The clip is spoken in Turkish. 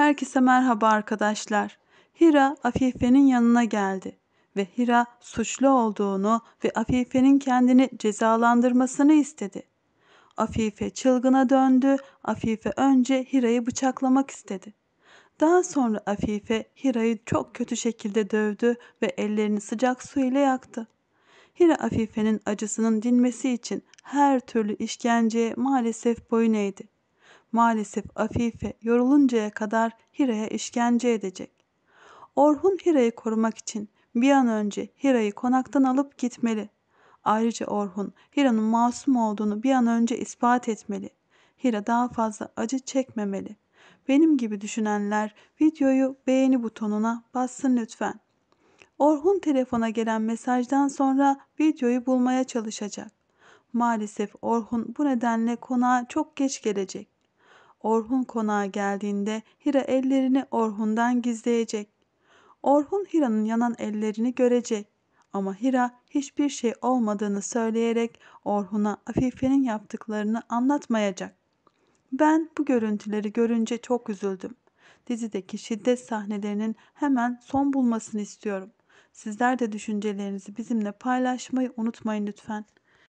Herkese merhaba arkadaşlar. Hira Afife'nin yanına geldi ve Hira suçlu olduğunu ve Afife'nin kendini cezalandırmasını istedi. Afife çılgına döndü. Afife önce Hira'yı bıçaklamak istedi. Daha sonra Afife Hira'yı çok kötü şekilde dövdü ve ellerini sıcak su ile yaktı. Hira Afife'nin acısının dinmesi için her türlü işkenceye maalesef boyun eğdi. Maalesef Afife yoruluncaya kadar Hira'ya işkence edecek. Orhun Hira'yı korumak için bir an önce Hira'yı konaktan alıp gitmeli. Ayrıca Orhun Hira'nın masum olduğunu bir an önce ispat etmeli. Hira daha fazla acı çekmemeli. Benim gibi düşünenler videoyu beğeni butonuna bassın lütfen. Orhun telefona gelen mesajdan sonra videoyu bulmaya çalışacak. Maalesef Orhun bu nedenle konağa çok geç gelecek. Orhun konağa geldiğinde Hira ellerini Orhun'dan gizleyecek. Orhun Hira'nın yanan ellerini görecek. Ama Hira hiçbir şey olmadığını söyleyerek Orhun'a Afife'nin yaptıklarını anlatmayacak. Ben bu görüntüleri görünce çok üzüldüm. Dizideki şiddet sahnelerinin hemen son bulmasını istiyorum. Sizler de düşüncelerinizi bizimle paylaşmayı unutmayın lütfen.